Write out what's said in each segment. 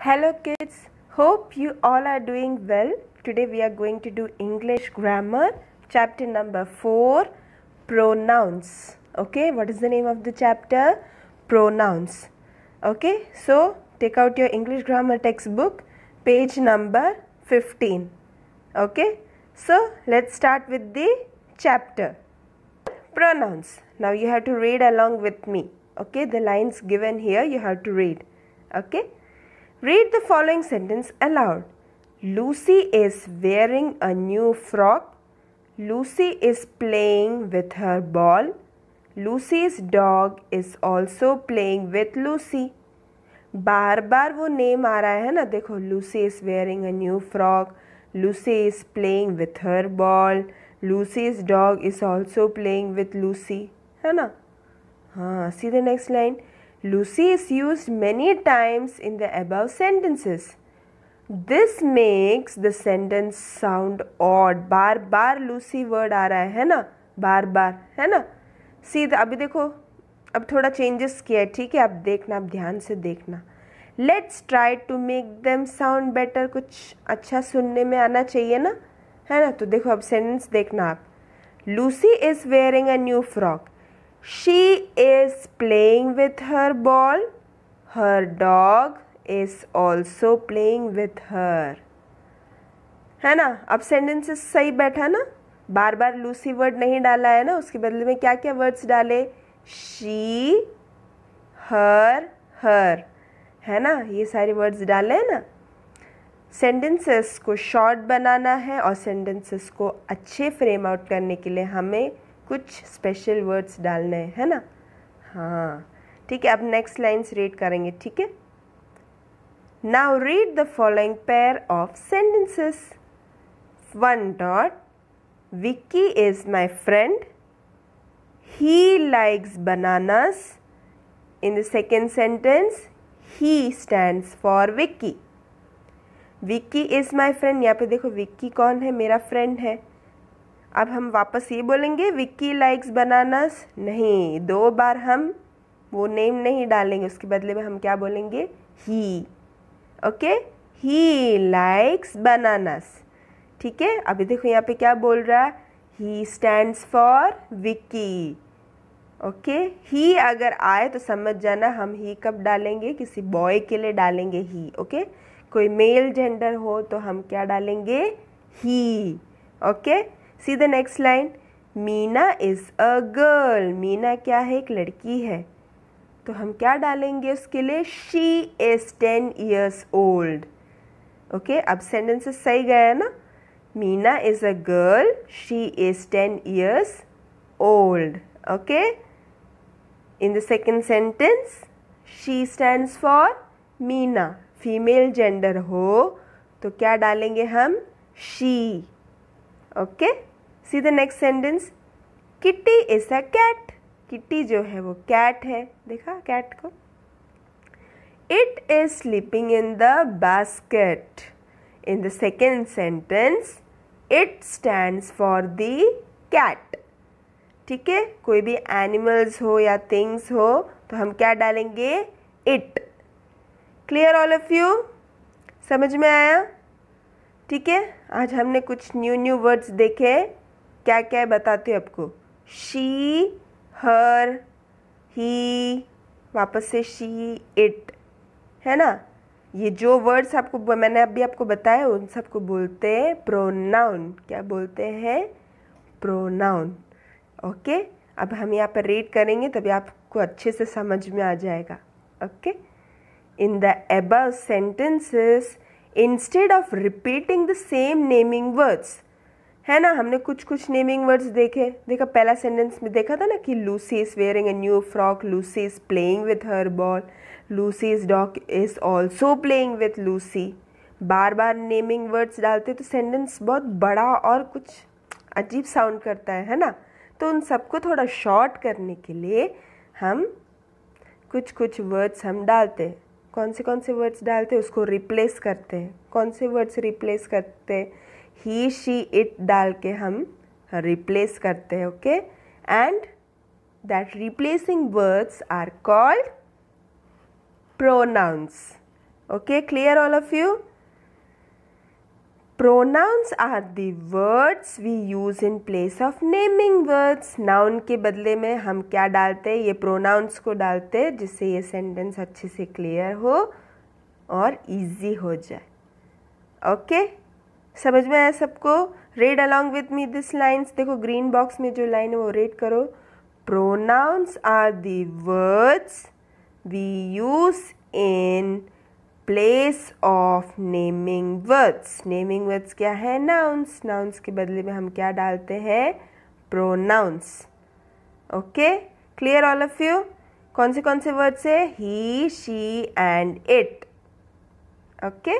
Hello kids, hope you all are doing well. Today we are going to do English grammar chapter number 4 pronouns. Okay, what is the name of the chapter? Pronouns. Okay, so take out your English grammar textbook page number 15. Okay, so let's start with the chapter. Pronouns. Now you have to read along with me. Okay, the lines given here you have to read. Okay. Read the following sentence aloud Lucy is wearing a new frock. Lucy is playing with her ball. Lucy's dog is also playing with Lucy. बार बार वो name आ रहा है ना देखो Lucy is wearing a new frock Lucy is playing with her ball Lucy's dog is also playing with Lucy है ना हाँ see the next line Lucy is used many times in the above sentences. This makes the sentence sound odd बार बार Lucy word आ रहा है है ना बार बार है ना सीध अभी देखो अब थोड़ा चेंजेस किया है ठीक है आप देखना आप ध्यान से देखना let's try to make them sound better कुछ अच्छा सुनने में आना चाहिए ना है ना तो देखो अब सेंटेंस देखना आप Lucy is wearing a new frock She is playing with her ball. Her dog is also playing with her. है ना अब सेंटेंसेस सही बैठा ना बार बार लूसी वर्ड नहीं डाला है ना उसके बदले में क्या क्या वर्ड्स डाले शी हर हर है ना ये सारे वर्ड्स डाले हैं ना सेंटेंसेस को शॉर्ट बनाना है और सेंटेंसेस को अच्छे फ्रेम आउट करने के लिए हमें कुछ स्पेशल वर्ड्स डालने हैं है ना हाँ ठीक है अब नेक्स्ट लाइन्स रीड करेंगे ठीक है now read the following pair of sentences one dot Vicky is my friend he likes bananas in the second sentence he stands for Vicky Vicky is my friend यहाँ पे देखो विक्की कौन है मेरा friend है अब हम वापस ये बोलेंगे विक्की लाइक्स बनानास नहीं दो बार हम वो नेम नहीं डालेंगे उसके बदले में हम क्या बोलेंगे he okay he likes bananas ठीक है अभी देखो यहाँ पे क्या बोल रहा है he stands for Vicky okay he अगर आए तो समझ जाना हम ही कब डालेंगे किसी बॉय के लिए डालेंगे ही ओके okay? कोई मेल जेंडर हो तो हम क्या डालेंगे he okay okay? See the next line Meena is a girl Meena क्या है एक लड़की है तो हम क्या डालेंगे उसके लिए she is ten years old okay अब सेंटेंसेस सही गया ना Meena is a girl she is ten years old okay in the second sentence she stand for Meena female gender हो तो क्या डालेंगे हम she okay see the next sentence Kitty is a cat Kitty जो है वो कैट है देखा कैट को it is sleeping in the basket in the second sentence it stand for the cat ठीक है कोई भी एनिमल्स हो या थिंग्स हो तो हम क्या डालेंगे it clear all of you समझ में आया ठीक है आज हमने कुछ न्यू न्यू वर्ड्स देखे क्या क्या है बताते हूँ आपको शी हर ही वापस से शी इट है ना ये जो वर्ड्स आपको मैंने अभी आपको बताया उन सबको बोलते हैं प्रोनाउन क्या बोलते हैं प्रोनाउन ओके अब हम यहाँ पर रीड करेंगे तभी आपको अच्छे से समझ में आ जाएगा okay in the above sentences instead of repeating the same naming words है ना हमने कुछ कुछ नेमिंग वर्ड्स देखे देखा पहला सेंटेंस में देखा था ना कि Lucy is wearing a new frock Lucy is playing with her ball Lucy is dog is also playing with Lucy बार बार नेमिंग वर्ड्स डालते तो सेंटेंस बहुत बड़ा और कुछ अजीब साउंड करता है है ना तो उन सबको थोड़ा शॉर्ट करने के लिए हम कुछ कुछ वर्ड्स हम डालते हैं कौन से कौन से वर्ड्स डालते हैं उसको रिप्लेस करते हैं कौन से वर्ड्स रिप्लेस करते ही शी इट डाल के हम रिप्लेस करते हैं okay and that replacing words are called pronouns okay clear all of you pronouns are the words we use in place of naming words noun के बदले में हम क्या डालते हैं ये प्रोनाउंस को डालते हैं जिससे ये सेंटेंस अच्छे से क्लियर हो और इजी हो जाए ओके okay? समझ में आया सबको read along with me this lines देखो ग्रीन बॉक्स में जो लाइन है वो रेड करो pronouns are the words we use in place of naming words naming words क्या है नाउन्स नाउन्स के बदले में हम क्या डालते हैं pronouns okay clear all of you कौन से कौन से वर्ड्स है he she and it okay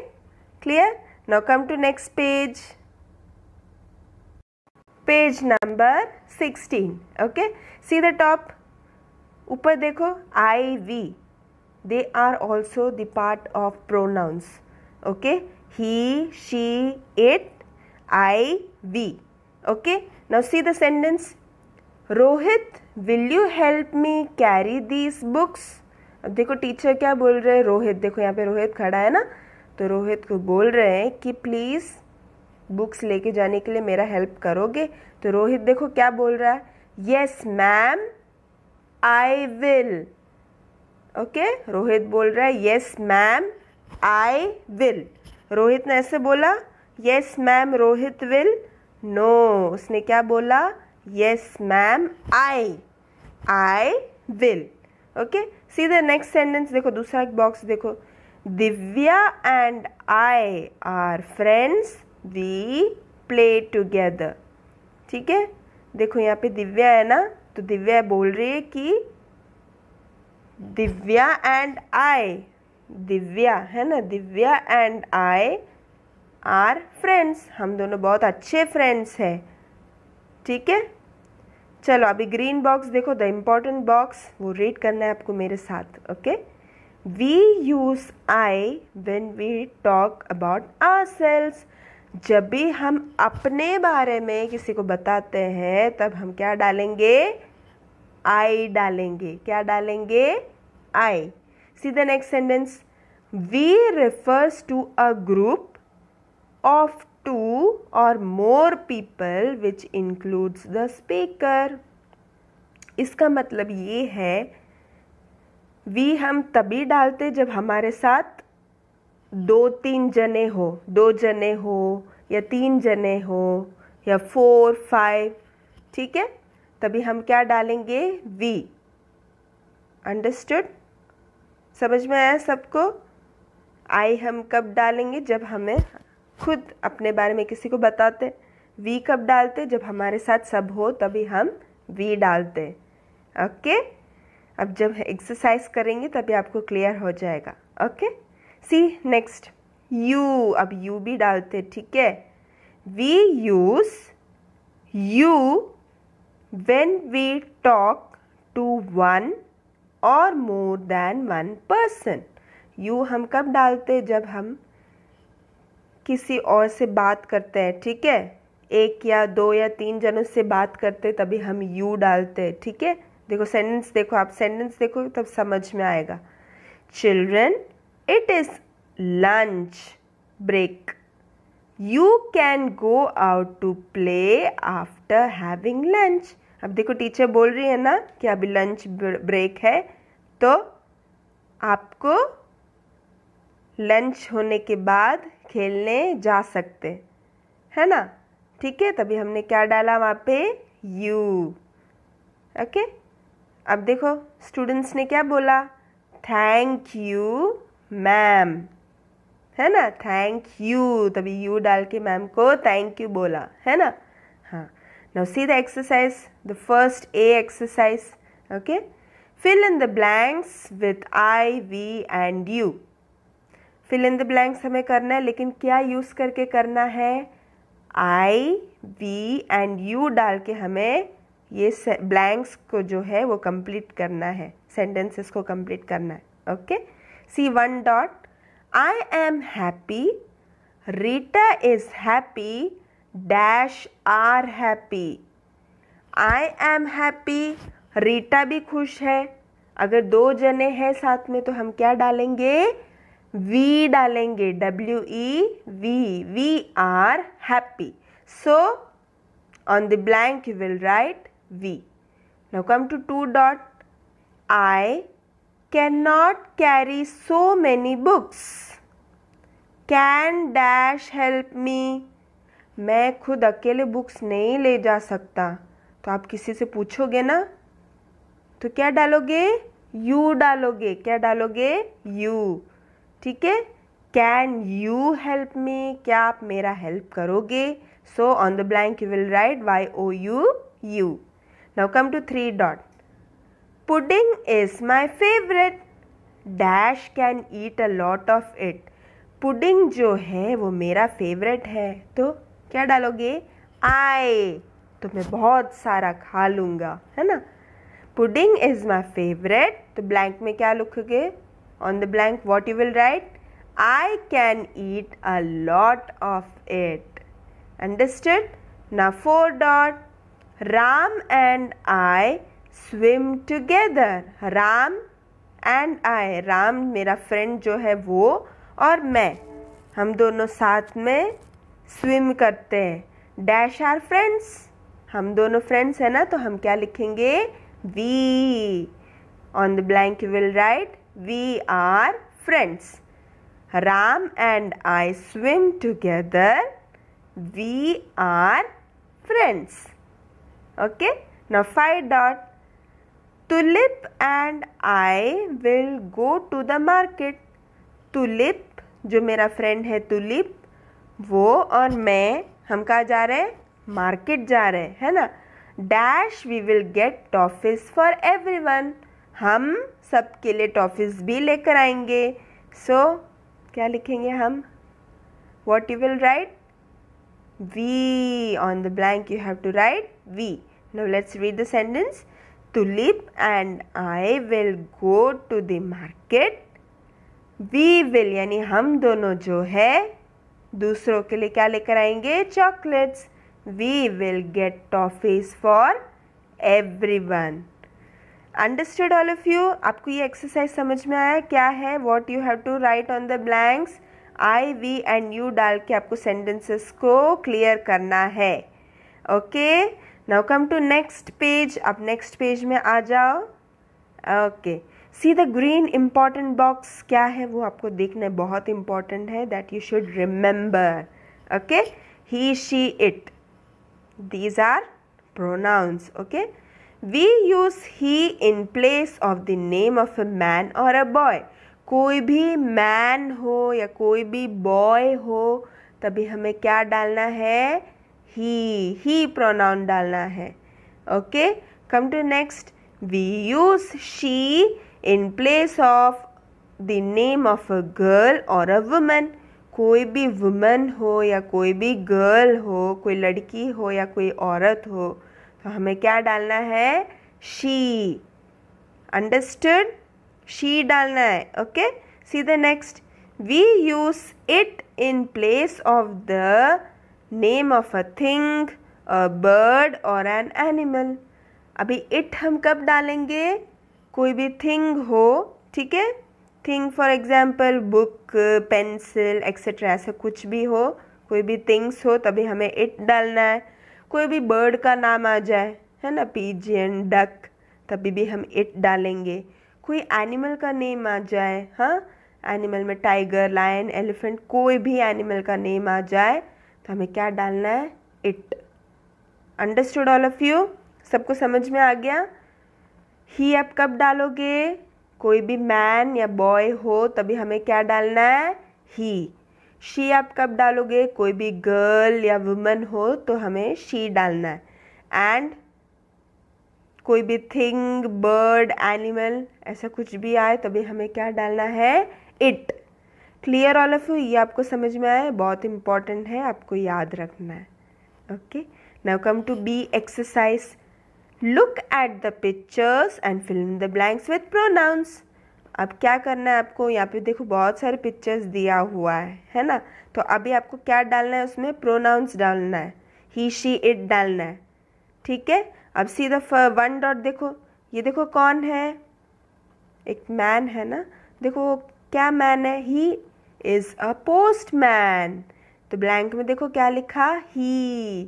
clear now come to next page page number sixteen okay see the top ऊपर देखो I we they are also the part of pronouns okay he she it i we okay now see the sentence Rohit will you help me carry these books अब देखो teacher क्या बोल रहे हैं रोहित देखो यहाँ पे रोहित खड़ा है ना तो रोहित को बोल रहे हैं कि प्लीज़ बुक्स लेके जाने के लिए मेरा हेल्प करोगे तो रोहित देखो क्या बोल रहा है yes ma'am I will okay Rohit बोल रहा है yes ma'am I will Rohit ने ऐसे बोला yes ma'am Rohit will no उसने क्या बोला yes ma'am I I will okay see the next sentence देखो दूसरा एक बॉक्स देखो Divya and I are friends we play together ठीक है देखो यहाँ पे दिव्या है ना तो दिव्या बोल रही है कि दिव्या एंड आई दिव्या है ना Divya and I are friends हम दोनों बहुत अच्छे फ्रेंड्स हैं ठीक है चलो अभी ग्रीन बॉक्स देखो द इम्पॉर्टेंट बॉक्स वो रीड करना है आपको मेरे साथ okay we use I when we talk about ourselves जब भी हम अपने बारे में किसी को बताते हैं तब हम क्या डालेंगे आई डालेंगे क्या डालेंगे I see the next sentence we refers to a group of two और more people which includes the speaker इसका मतलब ये है वी हम तभी डालते जब हमारे साथ दो तीन जने हो दो जने हो या तीन जने हो या फोर फाइव ठीक है तभी हम क्या डालेंगे वी अंडरस्टूड समझ में आया सबको आई हम कब डालेंगे जब हमें खुद अपने बारे में किसी को बताते वी कब डालते जब हमारे साथ सब हो तभी हम वी डालते ओके अब जब एक्सरसाइज करेंगे तभी आपको क्लियर हो जाएगा ओके सी नेक्स्ट यू अब यू भी डालते ठीक है we use you when we talk to one or more than one person you हम कब डालते हैं जब हम किसी और से बात करते हैं ठीक है एक या दो या तीन जनों से बात करते तभी हम यू डालते हैं ठीक है देखो सेंटेंस देखो आप सेंटेंस देखो तब समझ में आएगा children it is lunch break You can go out to play after having lunch. अब देखो टीचर बोल रही है ना कि अभी लंच ब्रेक है तो आपको लंच होने के बाद खेलने जा सकते है ना ठीक है तभी हमने क्या डाला वहाँ पे यू ओके अब देखो स्टूडेंट्स ने क्या बोला थैंक यू मैम है ना थैंक यू तभी यू डाल के मैम को थैंक यू बोला है ना हाँ Now see the exercise, the first A exercise. Okay. Fill in the blanks with I, V and U. Fill in the blanks हमें करना है लेकिन क्या यूज़ करके करना है I, V and U डाल के हमें ये ब्लैंक्स को जो है वो कंप्लीट करना है सेंटेंसेस को कंप्लीट करना है okay see one dot I am happy Rita is happy dash are happy I am happy Rita भी खुश है अगर दो जने हैं साथ में तो हम क्या डालेंगे वी डालेंगे W E we we are happy so on the blank you will write we now come to two dot I can not carry so many books can dash help me मैं खुद अकेले books नहीं ले जा सकता तो आप किसी से पूछोगे ना तो क्या डालोगे यू डालोगे क्या डालोगे यू ठीक है कैन यू हेल्प मी क्या आप मेरा हेल्प करोगे so on the blank you will write Y O U you now come to three dot pudding is my favourite dash can eat a lot of it pudding जो है वो मेरा favourite है तो क्या डालोगे आई तो मैं बहुत सारा खा लूँगा है ना पुडिंग इज़ माई फेवरेट तो ब्लैंक में क्या लिखोगे on the blank what you will write I can eat a lot of it understand ना four dot Ram and I swim together Ram and I Ram मेरा फ्रेंड जो है वो और मैं हम दोनों साथ में स्विम करते हैं डैश आर फ्रेंड्स हम दोनों फ्रेंड्स हैं ना तो हम क्या लिखेंगे we on the blank you will write we are friends Ram and I swim together we are friends okay no five dot Tulip and I will go to the market Tulip जो मेरा friend है tulip वो और मैं हम कहाँ जा रहे हैं मार्केट जा रहे हैं है ना dash we will get toffees for everyone हम सब के लिए टॉफिस भी लेकर आएंगे सो so, क्या लिखेंगे हम what you will write we on the blank you have to write we now let's read the sentence tulip and I will go to the market. We will यानी हम दोनों जो है दूसरों के लिए क्या लेकर आएंगे chocolates we will get toffees for everyone understood all of you आपको ये एक्सरसाइज समझ में आया क्या है what you have to write on the blanks I we and you डाल के आपको सेंटेंसेस को क्लियर करना है okay now come to next page आप नेक्स्ट पेज में आ जाओ okay okay. See the green important box क्या है वो आपको देखना है बहुत इंपॉर्टेंट है that you should remember okay he she it these are pronouns okay we use he in place of the name of a man और a boy कोई भी मैन हो या कोई भी बॉय हो तभी हमें क्या डालना है ही ही प्रोनाउन डालना है okay come to next we use she in place of the name of a girl और अ वुमेन कोई भी वुमेन हो या कोई भी गर्ल हो कोई लड़की हो या कोई औरत हो तो हमें क्या डालना है शी अंडरस्टूड शी डालना है okay see the next we use it in place of the name of a thing a bird और एन एनिमल अभी इट हम कब डालेंगे कोई भी थिंग हो ठीक है thing for example book pencil etcetera ऐसा कुछ भी हो कोई भी थिंग्स हो तभी हमें इट डालना है कोई भी बर्ड का नाम आ जाए है ना पीजियन डक तभी भी हम इट डालेंगे कोई एनिमल का नेम आ जाए हाँ एनिमल में टाइगर लायन एलिफेंट कोई भी एनिमल का नेम आ जाए तो हमें क्या डालना है it understood all of you सबको समझ में आ गया ही आप कब डालोगे कोई भी मैन या बॉय हो तभी हमें क्या डालना है ही शी आप कब डालोगे कोई भी गर्ल या वुमन हो तो हमें शी डालना है एंड कोई भी थिंग बर्ड एनिमल ऐसा कुछ भी आए तभी हमें क्या डालना है it clear all of you ये आपको समझ में आए बहुत इंपॉर्टेंट है आपको याद रखना है okay now come to B exercise look at the pictures and fill in the blanks with pronouns अब क्या करना है आपको यहाँ पे देखो बहुत सारे पिक्चर्स दिया हुआ है है ना तो अभी आपको क्या डालना है उसमें प्रोनाउंस डालना है ही शी इट डालना है ठीक है अब सीधा वन डॉट देखो ये देखो कौन है एक मैन है ना देखो क्या मैन है he is a postman तो ब्लैंक में देखो क्या लिखा he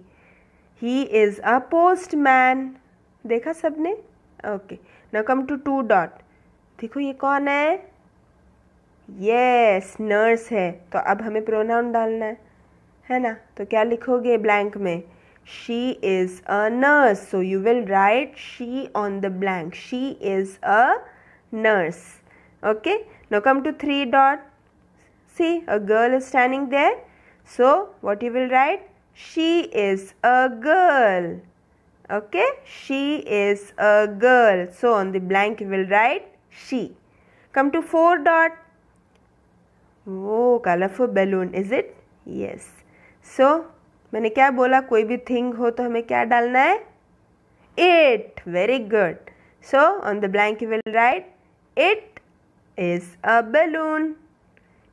he is a postman देखा सबने okay now come to two dot देखो ये कौन है यस नर्स है तो अब हमें प्रोनाउन डालना है है ना तो क्या लिखोगे ब्लैंक में she is a nurse so you will write she on the blank she is a nurse okay now come to three dot see a girl is standing there so what you will write she is a girl okay she is a girl so on the blank you will write she come to four dot वो colourful balloon is it yes so मैंने क्या बोला कोई भी thing हो तो हमें क्या डालना है it very good so on the blank you will write it is a balloon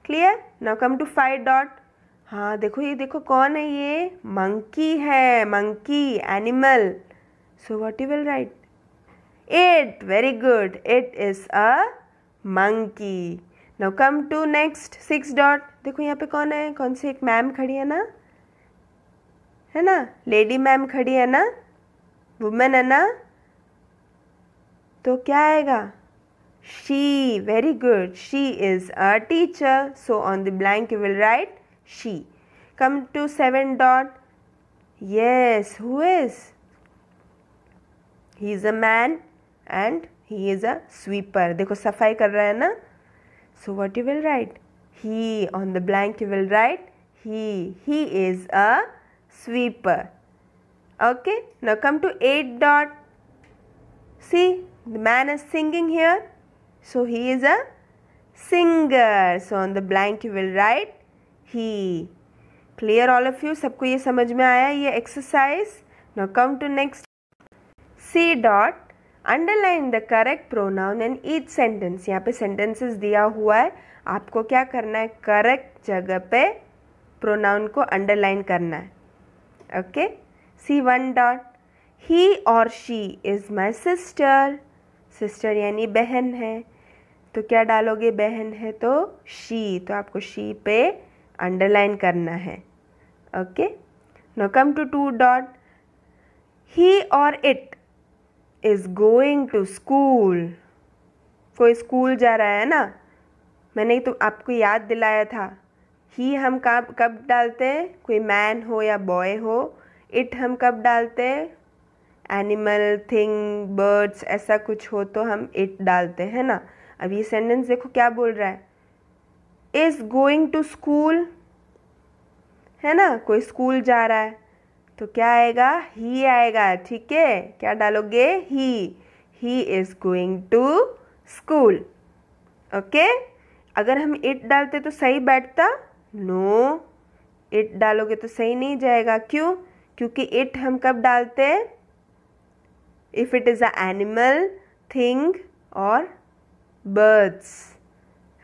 clear now come to five dot हाँ देखो ये देखो कौन है ये मंकी है monkey animal so what you will write at very good it is a monkey now come to next six dot देखो यहाँ पे कौन है कौन सी एक मैम खड़ी है ना है ना लेडी मैम खड़ी है ना वुमेन है ना तो क्या आएगा she very good she is a teacher so on the blank you will write she. Come to 7 dot. Yes, who is? He is a man and he is a sweeper. देखो सफाई कर रहा है ना So what you will write? He on the blank you will write he. He is a sweeper. Okay, now come to 8 dot. See, the man is singing here. So he is a singer. So on the blank you will write he clear all of you सबको ये समझ में आया ये exercise now come to next C dot underline the correct pronoun and each sentence यहाँ पे sentences दिया हुआ है आपको क्या करना है करेक्ट जगह पे प्रोनाउन को अंडरलाइन करना है okay see one dot he और she is my sister sister यानी बहन है तो क्या डालोगे बहन है तो शी तो आपको शी पे अंडरलाइन करना है okay no come to two dot he और it is going to school कोई स्कूल जा रहा है ना मैंने तो आपको याद दिलाया था ही हम कब कब डालते हैं कोई मैन हो या बॉय हो इट हम कब डालते हैं एनिमल थिंग बर्ड्स ऐसा कुछ हो तो हम इट डालते हैं ना अब ये सेंटेंस देखो क्या बोल रहा है इज गोइंग टू स्कूल है ना कोई स्कूल जा रहा है तो क्या आएगा ही आएगा ठीक है क्या डालोगे he he is going to school okay अगर हम इट डालते तो सही बैठता नो no. इट डालोगे तो सही नहीं जाएगा क्यों क्योंकि इट हम कब डालते if it is a animal thing और birds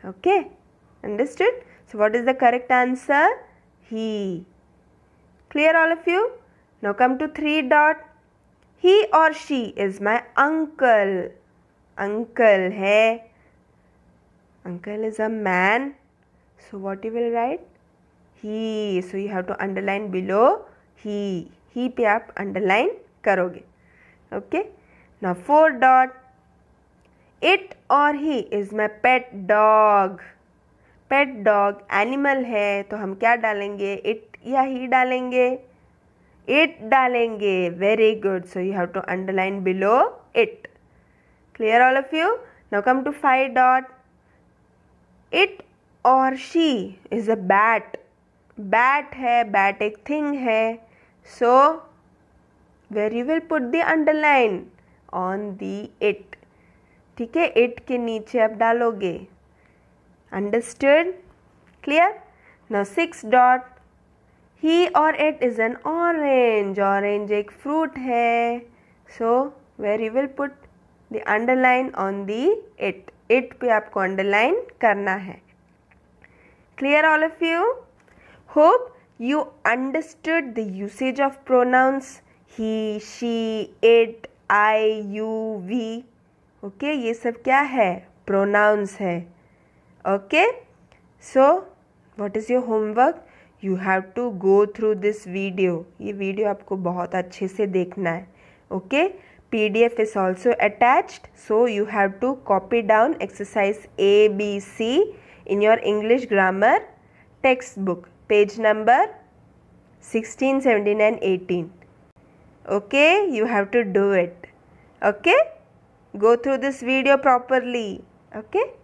okay okay? Understood? So, what is the correct answer? He. Clear all of you? Now come to 3 dot. He or she is my uncle. Uncle hey? Uncle is a man. So what you will write? He. So you have to underline below he. He pe आप underline करोगे. Okay. Now 4 dot. It or he is my pet dog. Pet dog animal है तो हम क्या डालेंगे it या ही डालेंगे it डालेंगे very good so you have to underline below it clear all of you now come to five dot it और she is a bat bat है बैट एक थिंग है so where you will put the underline on the it ठीक है it के नीचे आप डालोगे Understood? Clear? Now, six dot. He or it is an orange. Orange ek fruit hai So, where you will put the underline on the it. It pe aapko underline karna hai Clear all of you? Hope you understood the usage of pronouns he, she, it, I, you, we. Okay okay, ये सब क्या है pronounce है okay so what is your homework you have to go through this video ये video आपको बहुत अच्छे से देखना है okay P D F is also attached so you have to copy down exercise A B C in your English grammar text book page number sixteen seventeen and eighteen okay you have to do it okay go through this video properly okay